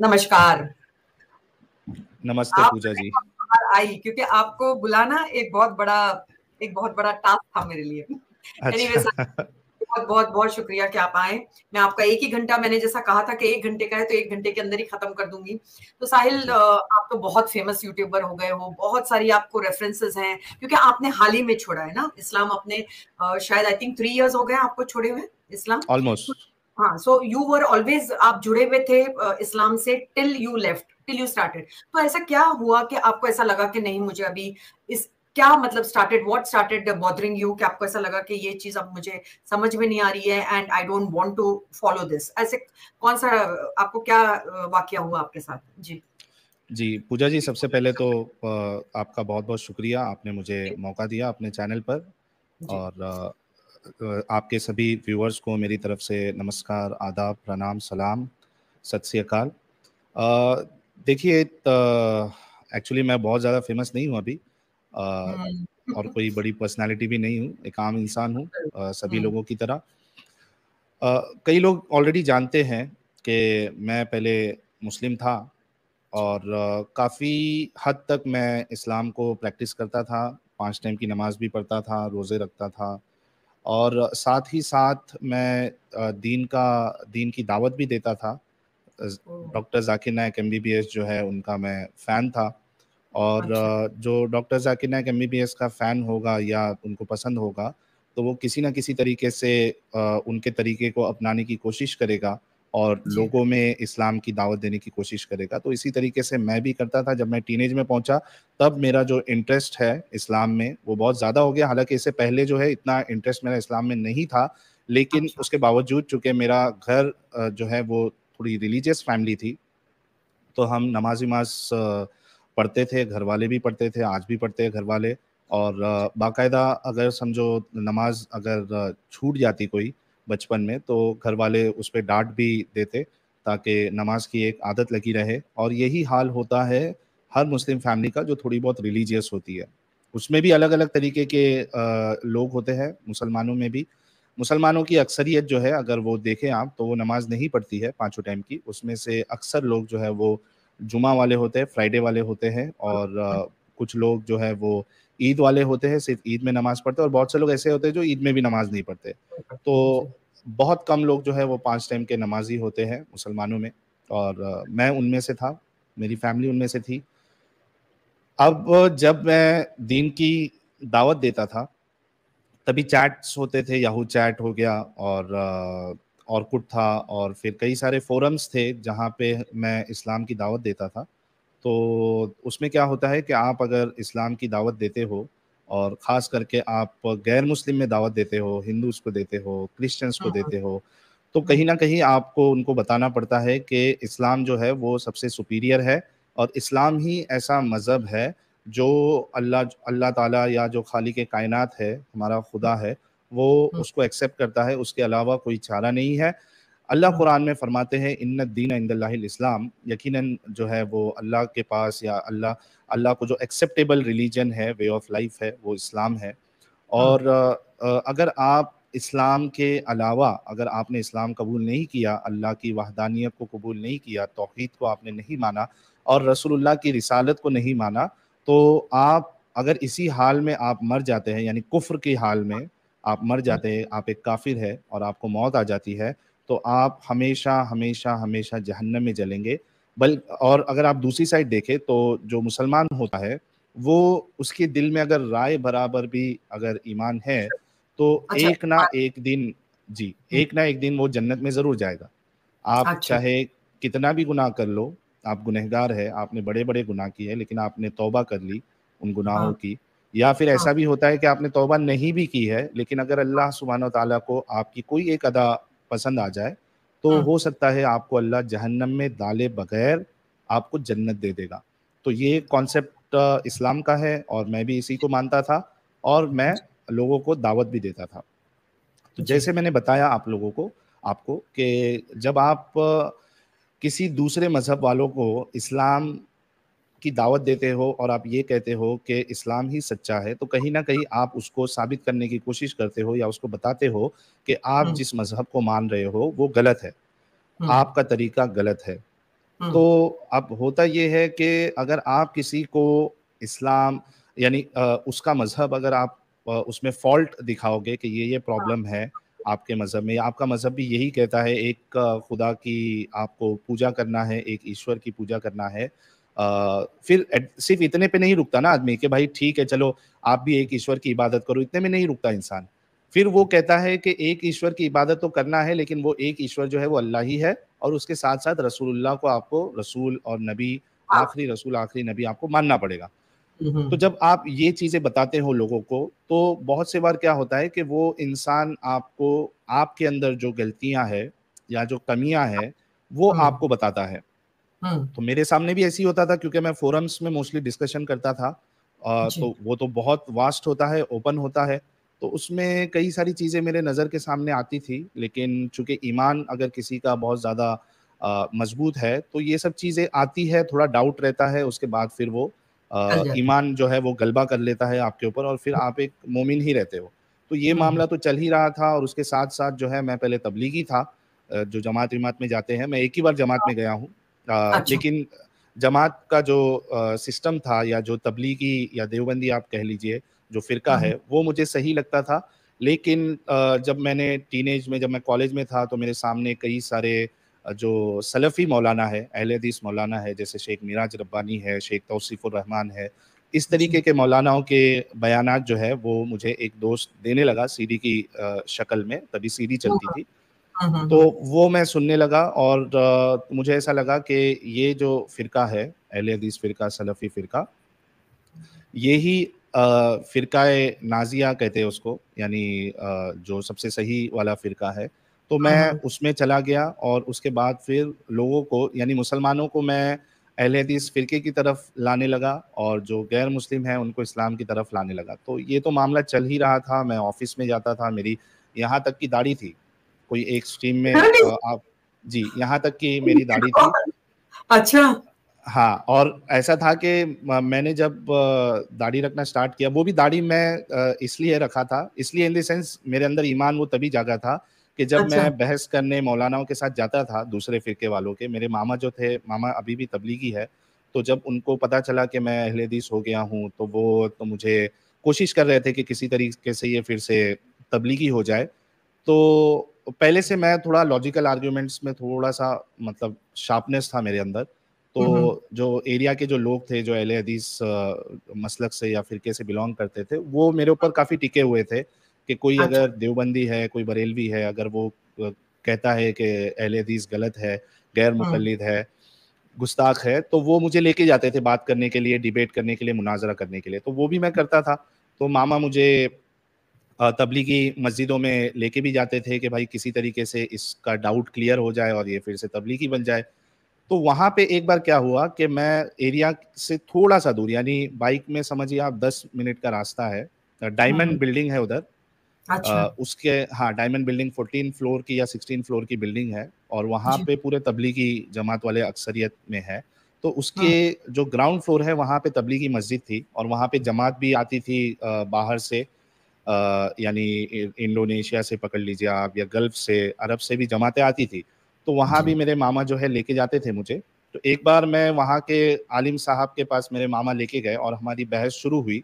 नमस्कार नमस्ते पूजा जी आई क्योंकि आपको बुलाना एक बहुत बड़ा एक बहुत बड़ा टास्क था मेरे लिए अच्छा। बहुत बहुत बहुत शुक्रिया कि आप आए मैं आपका एक ही घंटा मैंने जैसा कहा था कि एक घंटे का है तो एक घंटे के अंदर ही खत्म कर दूंगी तो साहिल आप तो बहुत फेमस यूट्यूबर हो गए हो बहुत सारी आपको रेफरेंसेस हैं क्योंकि आपने हाल ही में छोड़ा है ना इस्लाम अपने शायद आई थिंक थ्री इयर्स हो गए आपको छोड़े हुए इस्लाम ऑलमोस्ट हाँ सो यू वर ऑलवेज आप जुड़े हुए थे इस्लाम से till you left till you started तो ऐसा क्या हुआ कि आपको ऐसा लगा कि नहीं मुझे अभी इस क्या मतलब started what started bothering you कि आपको ऐसा लगा कि ये चीज अब मुझे समझ में नहीं आ रही है and I don't want to follow this ऐसे कौन सा आपको क्या वाक्य हुआ आपके साथ जी जी पूजा जी सबसे पहले तो आपका बहुत बहुत शुक्रिया आपने मुझे मौका दिया अपने चैनल पर और आपके सभी व्यूअर्स को मेरी तरफ से नमस्कार आदाब प्रणाम सलाम सत श्रीकाल देखिए एक्चुअली मैं बहुत ज़्यादा फेमस नहीं हूँ अभी आ, हम्म। और कोई बड़ी पर्सनालिटी भी नहीं हूँ एक आम इंसान हूँ सभी हम्म। लोगों की तरह कई लोग ऑलरेडी जानते हैं कि मैं पहले मुस्लिम था और काफ़ी हद तक मैं इस्लाम को प्रैक्टिस करता था पांच टाइम की नमाज़ भी पढ़ता था रोज़े रखता था और साथ ही साथ मैं दीन का दीन की दावत भी देता था डॉक्टर जाकिर नायक एम जो है उनका मैं फ़ैन था और अच्छा। जो डॉक्टर जाकिर नायक एम का फ़ैन होगा या उनको पसंद होगा तो वो किसी ना किसी तरीके से उनके तरीके को अपनाने की कोशिश करेगा और लोगों में इस्लाम की दावत देने की कोशिश करेगा तो इसी तरीके से मैं भी करता था जब मैं टीनेज में पहुंचा तब मेरा जो इंटरेस्ट है इस्लाम में वो बहुत ज़्यादा हो गया हालांकि इससे पहले जो है इतना इंटरेस्ट मेरा इस्लाम में नहीं था लेकिन अच्छा। उसके बावजूद चूंकि मेरा घर जो है वो थोड़ी रिलीजियस फैमिली थी तो हम नमाज वमाज पढ़ते थे घर वाले भी पढ़ते थे आज भी पढ़ते हैं घर वाले और बाकायदा अगर समझो नमाज अगर छूट जाती कोई बचपन में तो घर वाले उस पर डांट भी देते ताकि नमाज की एक आदत लगी रहे और यही हाल होता है हर मुस्लिम फैमिली का जो थोड़ी बहुत रिलीजियस होती है उसमें भी अलग अलग तरीके के लोग होते हैं मुसलमानों में भी मुसलमानों की अक्सरियत जो है अगर वो देखें आप तो वो नमाज नहीं पढ़ती है पाँचों टाइम की उसमें से अक्सर लोग जो है वो जुमा वाले होते हैं फ्राइडे वाले होते हैं और कुछ लोग जो है वो ईद वाले होते हैं सिर्फ ईद में नमाज पढ़ते हैं और बहुत से लोग ऐसे होते हैं जो ईद में भी नमाज नहीं पढ़ते तो बहुत कम लोग जो है वो पाँच टाइम के नमाजी होते हैं मुसलमानों में और मैं उनमें से था मेरी फैमिली उनमें से थी अब जब मैं दीन की दावत देता था तभी चैट्स होते थे याहू चैट हो गया और और कुट था और फिर कई सारे फोरम्स थे जहाँ पे मैं इस्लाम की दावत देता था तो उसमें क्या होता है कि आप अगर इस्लाम की दावत देते हो और ख़ास करके आप गैर मुस्लिम में दावत देते हो हिंदूज को देते हो क्रिश्चियंस को हाँ। देते हो तो कहीं ना कहीं आपको उनको बताना पड़ता है कि इस्लाम जो है वो सबसे सुपीरियर है और इस्लाम ही ऐसा मज़हब है जो अल्लाह अल्लाह ताला या जो खाली के कायनात है हमारा खुदा है वो हाँ। उसको एक्सेप्ट करता है उसके अलावा कोई चारा नहीं है अल्लाह कुरान में फ़रमाते हैं इन दीन इंदल्लाम यकीन जो है वो अल्लाह के पास या अल्लाह अल्लाह को जो एक्सेप्टेबल रिलीजन है वे ऑफ लाइफ है वो इस्लाम है और हाँ। अगर आप इस्लाम के अलावा अगर आपने इस्लाम कबूल नहीं किया अल्लाह की वाहदानियत को कबूल नहीं किया तोहद को आपने नहीं माना और रसोल्ला की रिसालत को नहीं माना तो आप अगर इसी हाल में आप मर जाते हैं यानी कुफ्र के हाल में आप मर जाते हैं आप एक काफिर है और आपको मौत आ जाती है तो आप हमेशा हमेशा हमेशा जहन्नम में जलेंगे बल और अगर आप दूसरी साइड देखें तो जो मुसलमान होता है वो उसके दिल में अगर राय बराबर भी अगर ईमान है तो अच्छा, एक ना एक दिन जी हम्म। एक ना एक दिन वो जन्नत में जरूर जाएगा आप अच्छा, चाहे कितना भी गुनाह कर लो आप गुनहगार है आपने बड़े बड़े गुनाह किए लेकिन आपने तौबा कर ली उन गुनाहों हाँ। की या फिर ऐसा हाँ। भी होता है कि आपने तौबा नहीं भी की है लेकिन अगर अल्लाह सुबहान तला को आपकी कोई एक अदा पसंद आ जाए तो हाँ। हो सकता है आपको अल्लाह जहन्नम में डाले बगैर आपको जन्नत दे देगा तो ये कॉन्सेप्ट इस्लाम का है और मैं भी इसी को मानता था और मैं लोगों को दावत भी देता था तो जैसे मैंने बताया आप लोगों को आपको कि जब आप किसी दूसरे मज़हब वालों को इस्लाम की दावत देते हो और आप ये कहते हो कि इस्लाम ही सच्चा है तो कहीं ना कहीं आप उसको साबित करने की कोशिश करते हो या उसको बताते हो कि आप हम्म। जिस मजहब को मान रहे हो वो गलत है हम्म। आपका तरीका गलत है हम्म। तो अब होता ये है कि अगर आप किसी को इस्लाम यानी उसका मजहब अगर आप उसमें फॉल्ट दिखाओगे कि ये ये प्रॉब्लम हाँ। है आपके मज़हब में आपका मज़हब भी यही कहता है एक खुदा की आपको पूजा करना है एक ईश्वर की पूजा करना है फिर सिर्फ इतने पे नहीं रुकता ना आदमी कि भाई ठीक है चलो आप भी एक ईश्वर की इबादत करो इतने में नहीं रुकता इंसान फिर वो कहता है कि एक ईश्वर की इबादत तो करना है लेकिन वो एक ईश्वर जो है वो अल्लाह ही है और उसके साथ साथ रसूलुल्लाह को आपको रसूल और नबी आखिरी रसूल आखिरी नबी आपको मानना पड़ेगा तो जब आप ये चीज़ें बताते हो लोगों को तो बहुत से बार क्या होता है कि वो इंसान आपको आपके अंदर जो गलतियां है या जो कमियां हैं वो हम्म। आपको बताता है हम्म। तो मेरे सामने भी ऐसी होता था क्योंकि मैं फोरम्स में मोस्टली डिस्कशन करता था आ, तो वो तो बहुत वास्ट होता है ओपन होता है तो उसमें कई सारी चीज़ें मेरे नज़र के सामने आती थी लेकिन चूंकि ईमान अगर किसी का बहुत ज़्यादा मजबूत है तो ये सब चीज़ें आती है थोड़ा डाउट रहता है उसके बाद फिर वो ईमान जो है वो गलबा कर लेता है आपके ऊपर और फिर आप एक मोमिन ही रहते हो तो ये हम्म। मामला तो चल ही रहा था और उसके साथ साथ जो है मैं पहले तबलीगी था जो जमात इमात में जाते हैं मैं एक ही बार जमात में हाँ। गया हूँ अच्छा। लेकिन जमात का जो सिस्टम था या जो तबलीगी या देवबंदी आप कह लीजिए जो फिरका हम्म। है वो मुझे सही लगता था लेकिन जब मैंने टीनेज में जब मैं कॉलेज में था तो मेरे सामने कई सारे जो सलफ़ी मौलाना है अहल हदीस मौलाना है जैसे शेख मिराज रब्बानी है शेख रहमान है इस अच्छा। तरीके के मौलानाओं के बयान जो है वो मुझे एक दोस्त देने लगा सीडी की शक्ल में तभी सीडी चलती थी हाँ, हाँ, तो हाँ। वो मैं सुनने लगा और आ, मुझे ऐसा लगा कि ये जो फिरका है अहले हदीस फिरका सलफ़ी फिरका यही फ़िरका नाजिया कहते हैं उसको यानी जो सबसे सही वाला फ़िरका है तो मैं उसमें चला गया और उसके बाद फिर लोगों को यानी मुसलमानों को मैं अहले हदीस फ़िरके की तरफ लाने लगा और जो गैर मुस्लिम हैं उनको इस्लाम की तरफ लाने लगा तो ये तो मामला चल ही रहा था मैं ऑफिस में जाता था मेरी यहाँ तक की दाढ़ी थी कोई एक स्ट्रीम में आप जी यहाँ तक कि मेरी दाढ़ी थी अच्छा हाँ और ऐसा था कि मैंने जब दाढ़ी रखना स्टार्ट किया वो भी दाढ़ी मैं इसलिए रखा था इसलिए इन द सेंस मेरे अंदर ईमान वो तभी जागा था कि जब अच्छा। मैं बहस करने मौलानाओं के साथ जाता था दूसरे फिरके वालों के मेरे मामा जो थे मामा अभी भी तबलीगी है तो जब उनको पता चला कि मैं अहलेदीस हो गया हूँ तो वो तो मुझे कोशिश कर रहे थे कि किसी तरीके से ये फिर से तबलीगी हो जाए तो तो पहले से मैं थोड़ा लॉजिकल आर्ग्यूमेंट्स में थोड़ा सा मतलब शार्पनेस था मेरे अंदर तो हम्म, हम्म। जो एरिया के जो लोग थे जो एल हदीस मसलक से या फिरके से बिलोंग करते थे वो मेरे ऊपर काफ़ी टिके हुए थे कि कोई अच्छा। अगर देवबंदी है कोई बरेलवी है अगर वो कहता है कि एल हदीस गलत है गैर हाँ। मुखलद है गुस्ताख है तो वो मुझे लेके जाते थे बात करने के लिए डिबेट करने के लिए मुनाजरा करने के लिए तो वो भी मैं करता था तो मामा मुझे तबलीगी मस्जिदों में लेके भी जाते थे कि भाई किसी तरीके से इसका डाउट क्लियर हो जाए और ये फिर से तबलीगी बन जाए तो वहाँ पे एक बार क्या हुआ कि मैं एरिया से थोड़ा सा दूर यानी बाइक में समझिए आप दस मिनट का रास्ता है डायमंड हम्म। बिल्डिंग है उधर अच्छा। उसके हाँ डायमंड बिल्डिंग फोर्टीन फ्लोर की या सिक्सटीन फ्लोर की बिल्डिंग है और वहाँ पे पूरे तबलीगी जमात वाले अक्सरियत में है तो उसके हाँ। जो ग्राउंड फ्लोर है वहाँ पे तबलीगी मस्जिद थी और वहाँ पे जमात भी आती थी बाहर से यानी इंडोनेशिया से पकड़ लीजिए आप या गल्फ से अरब से भी जमातें आती थी तो वहाँ भी मेरे मामा जो है लेके जाते थे मुझे तो एक बार मैं वहाँ के आलिम साहब के पास मेरे मामा लेके गए और हमारी बहस शुरू हुई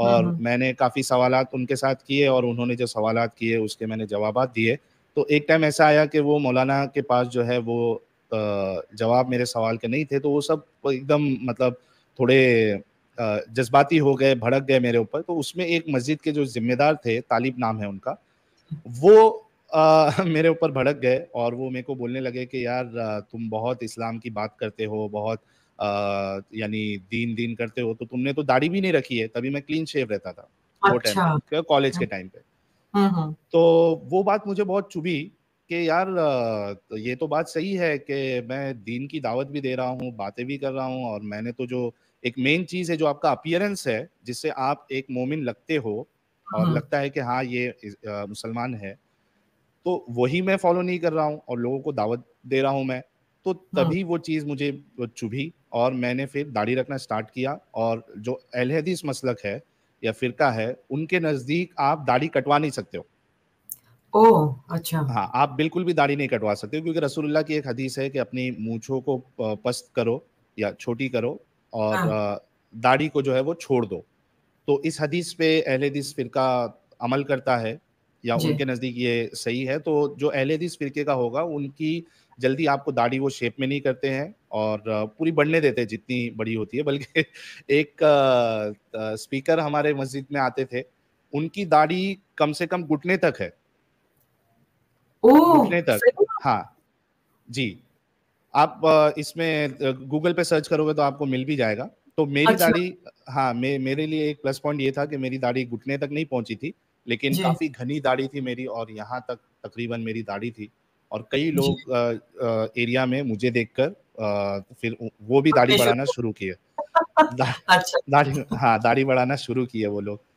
हाँ, और हाँ। मैंने काफ़ी सवाल उनके साथ किए और उन्होंने जो सवाल किए उसके मैंने जवाब दिए तो एक टाइम ऐसा आया कि वो मौलाना के पास जो है वो जवाब मेरे सवाल के नहीं थे तो वो सब एकदम मतलब थोड़े जज्बाती हो गए भड़क गए मेरे ऊपर तो उसमें एक मस्जिद के जो जिम्मेदार थे तालिब नाम है उनका वो आ, मेरे ऊपर भड़क गए और वो मेरे को बोलने लगे कि यार तुम बहुत इस्लाम की बात करते हो बहुत यानी दीन दीन करते हो तो तुमने तो दाढ़ी भी नहीं रखी है तभी मैं क्लीन शेव रहता था अच्छा। वो टाइम कॉलेज के टाइम हाँ। पे हम्म, हम्म। तो वो बात मुझे बहुत चुभी कि यार तो ये तो बात सही है कि मैं दीन की दावत भी दे रहा हूँ बातें भी कर रहा हूँ और मैंने तो जो एक मेन चीज़ है जो आपका अपियरेंस है जिससे आप एक मोमिन लगते हो और हाँ। लगता है कि हाँ ये मुसलमान है तो वही मैं फॉलो नहीं कर रहा हूँ और लोगों को दावत दे रहा हूँ मैं तो हाँ। तभी वो चीज़ मुझे चुभी और मैंने फिर दाढ़ी रखना स्टार्ट किया और जो अलहदीस मसलक है या फिरका है उनके नज़दीक आप दाढ़ी कटवा नहीं सकते हो ओ अच्छा हाँ आप बिल्कुल भी दाढ़ी नहीं कटवा सकते क्योंकि रसूलुल्लाह की एक हदीस है कि अपनी मूछों को पस्त करो या छोटी करो और हाँ। दाढ़ी को जो है वो छोड़ दो तो इस हदीस पे अहले हदीस फिरका अमल करता है या उनके नज़दीक ये सही है तो जो अहले हदीस फिरके का होगा उनकी जल्दी आपको दाढ़ी वो शेप में नहीं करते हैं और पूरी बढ़ने देते हैं जितनी बड़ी होती है बल्कि एक स्पीकर हमारे मस्जिद में आते थे उनकी दाढ़ी कम से कम घुटने तक है उठने तक हाँ जी आप इसमें गूगल पे सर्च करोगे तो आपको मिल भी जाएगा तो मेरी अच्छा। दाढ़ी हाँ मे, मेरे लिए एक प्लस पॉइंट ये था कि मेरी दाढ़ी घुटने तक नहीं पहुंची थी लेकिन काफी घनी दाढ़ी थी मेरी और यहाँ तक तकरीबन मेरी दाढ़ी थी और कई लोग आ, आ, एरिया में मुझे देखकर फिर वो भी दाढ़ी बढ़ाना तो शुरू किए अच्छा। दाढ़ी हाँ दाढ़ी बढ़ाना शुरू किए वो लोग